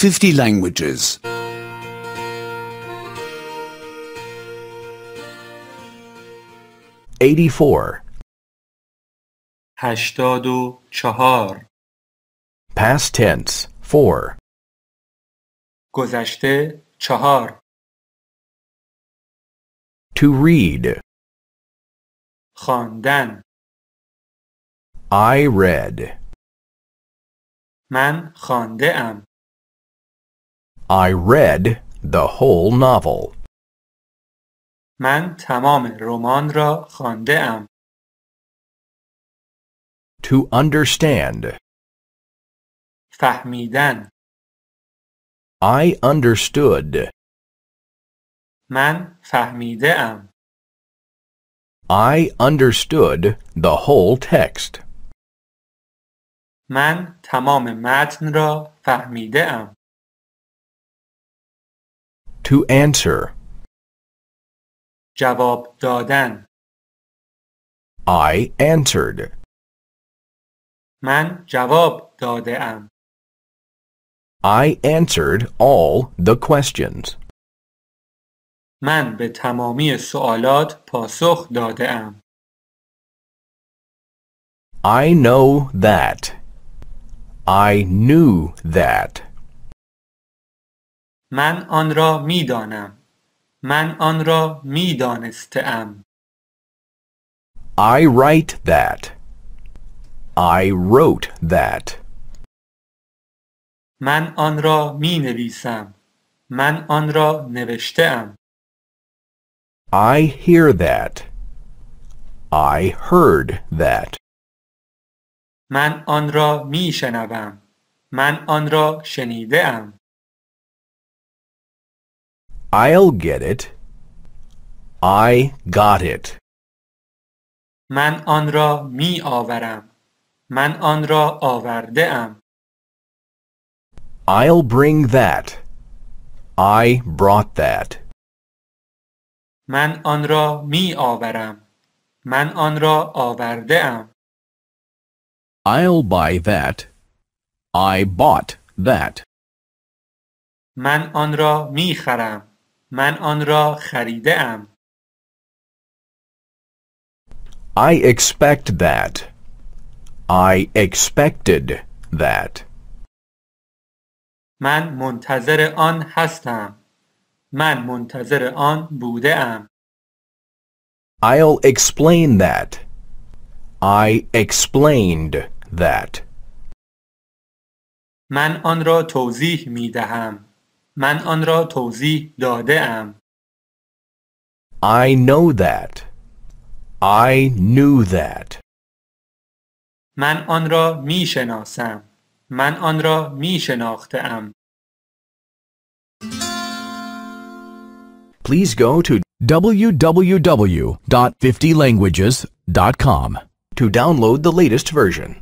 50 languages. 84 Past tense 4 گذشته 4 To read خواندن I read من خوانده ام I read the whole novel. من تمام رمان را خوانده ام. To understand. فهمیدن. I understood. من فهمیده ام. I understood the whole text. من تمام متن را فهمیده ام. To answer. جواب دادن. I answered. من جواب داده ام. I answered all the questions. من به تمامی سوالات پاسخ داده ام. I know that. I knew that. من آن را میدانم من آن را می‌دانستم. I write that I wrote that من آن را می نویسم من آن را نوشته ام I hear that I heard that من آن را می من آن را شنیده ام I'll get it. I got it. من آن را می آورم. من آن را آورده ام. I'll bring that. I brought that. من آن را می آورم. من آن را آورده ام. I'll buy that. I bought that. من آن را می خرم. من آن را ام. I expect that. I expected that. من منتظر آن هستم. من منتظر آن بوده ام. I'll explain that. I explained that. من آن را توضیح می دهم. من آن را توضیح I know that. I knew that. من آن را می شناسم. من آن را می Please go to www.50languages.com to download the latest version.